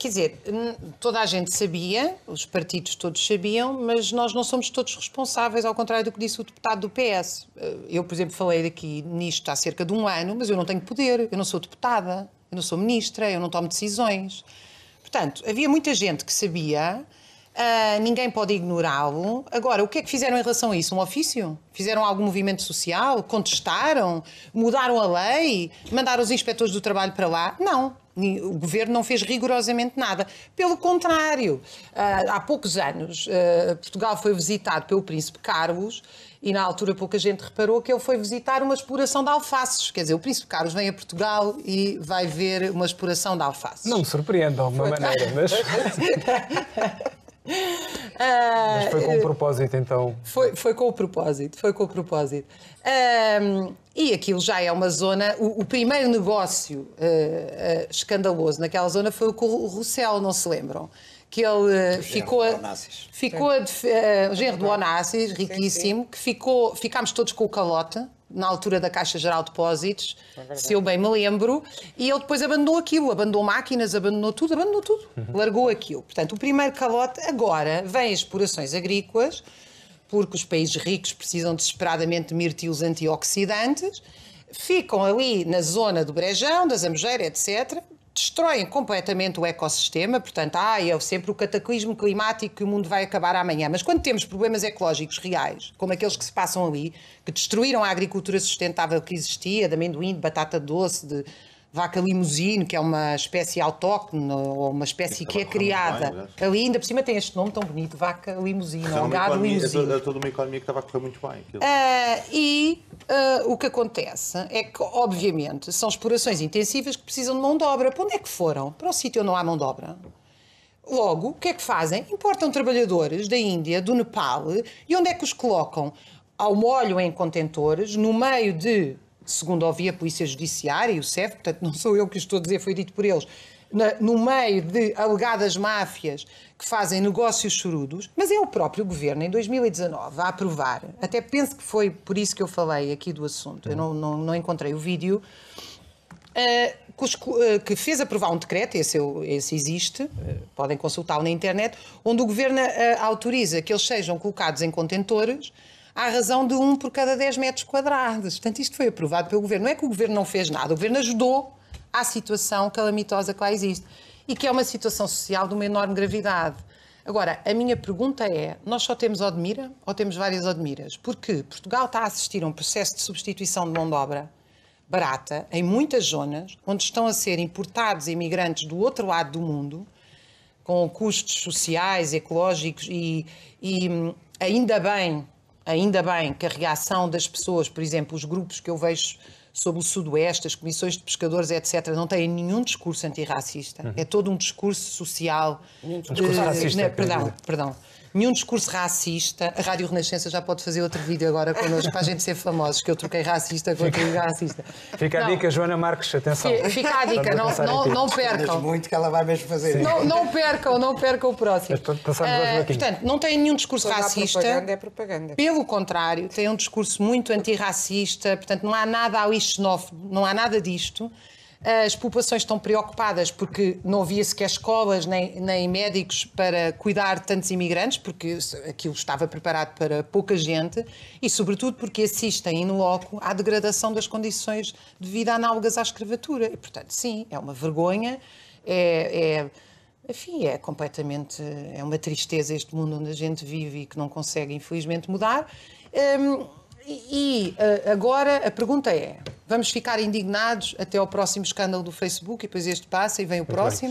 Quer dizer, toda a gente sabia, os partidos todos sabiam, mas nós não somos todos responsáveis, ao contrário do que disse o deputado do PS. Eh, eu, por exemplo, falei daqui nisto há cerca de um ano, mas eu não tenho poder, eu não sou deputada, eu não sou ministra, eu não tomo decisões. Portanto, havia muita gente que sabia, Uh, ninguém pode ignorá-lo. Agora, o que é que fizeram em relação a isso? Um ofício? Fizeram algum movimento social? Contestaram? Mudaram a lei? Mandaram os inspectores do trabalho para lá? Não. O governo não fez rigorosamente nada. Pelo contrário, ah, há poucos anos, ah, Portugal foi visitado pelo Príncipe Carlos e na altura pouca gente reparou que ele foi visitar uma exploração de alfaces. Quer dizer, o Príncipe Carlos vem a Portugal e vai ver uma exploração de alfaces. Não me surpreende de alguma maneira, mas. Mas foi com o ah, propósito, então? Foi, foi com o propósito, foi com o propósito. e aquilo já é uma zona. O, o primeiro negócio uh, uh, escandaloso naquela zona foi o com o Roussel, não se lembram? Que ele uh, ficou. Ficou. O genro do Onassis, riquíssimo, sim, sim. que ficou. Ficámos todos com o calote na altura da Caixa Geral de Depósitos, é se eu bem me lembro, e ele depois abandonou aquilo, abandonou máquinas, abandonou tudo, abandonou tudo, uhum. largou aquilo. Portanto, o primeiro calote agora vem as explorações agrícolas, porque os países ricos precisam desesperadamente de mirtilos antioxidantes, ficam ali na zona do Brejão, da Zambujeira, etc destroem completamente o ecossistema, portanto, ah, é sempre o cataclismo climático que o mundo vai acabar amanhã. Mas quando temos problemas ecológicos reais, como aqueles que se passam ali, que destruíram a agricultura sustentável que existia, de amendoim, de batata doce, de vaca limusine, que é uma espécie autóctone ou uma espécie que é, é criada. Bem, ali ainda por cima tem este nome tão bonito, vaca limusine, ou gado limusine. É toda uma economia que estava a correr muito bem. Uh, e uh, o que acontece é que, obviamente, são explorações intensivas que precisam de mão de obra. Para onde é que foram? Para o sítio onde não há mão de obra. Logo, o que é que fazem? Importam trabalhadores da Índia, do Nepal, e onde é que os colocam? Ao molho em contentores, no meio de segundo ouvi a Polícia Judiciária e o CEF, portanto não sou eu que estou a dizer, foi dito por eles, na, no meio de alegadas máfias que fazem negócios chorudos, mas é o próprio governo, em 2019, a aprovar, até penso que foi por isso que eu falei aqui do assunto, eu não, não, não encontrei o vídeo, eh, eh, que fez aprovar um decreto, esse, é esse existe, eh, podem consultá-lo na internet, onde o governo autoriza que eles sejam colocados em contentores à razão de um por cada 10 metros quadrados. Portanto, isto foi aprovado pelo governo. Não é que o governo não fez nada, o governo ajudou à situação calamitosa que lá existe e que é uma situação social de uma enorme gravidade. Agora, a minha pergunta é: nós só temos Odmira ou temos várias Odmiras? Porque Portugal está a assistir a um processo de substituição de mão de obra barata em muitas zonas, onde estão a ser importados imigrantes do outro lado do mundo, com custos sociais, ecológicos e, e hum, ainda bem Ainda bem que a reação das pessoas, por exemplo, os grupos que eu vejo sobre o Sudoeste, as comissões de pescadores, etc., não têm nenhum discurso antirracista. Uhum. É todo um discurso social. Um eh, discurso racista, né, perdão, perdão nenhum discurso racista. A Rádio Renascença já pode fazer outro vídeo agora connosco para a gente ser famosos, que eu troquei racista com outro racista. Fica não. a dica, Joana Marques, atenção. Fica a dica, não, não, não, percam. muito que ela vai mesmo fazer. Não, não, percam, não percam o próximo. Uh, portanto, não tem nenhum discurso Toda racista. A propaganda é propaganda. Pelo contrário, tem um discurso muito antirracista, portanto, não há nada ao xenófobo, não há nada disto. As populações estão preocupadas porque não havia sequer escolas nem, nem médicos para cuidar de tantos imigrantes, porque aquilo estava preparado para pouca gente e, sobretudo, porque assistem in loco à degradação das condições de vida análogas à escravatura. E, portanto, sim, é uma vergonha, é, é enfim, é completamente. É uma tristeza este mundo onde a gente vive e que não consegue, infelizmente, mudar. Um, e ah, agora a pergunta é: Vamos ficar indignados até ao próximo escândalo do Facebook e depois este passa e vem o próximo?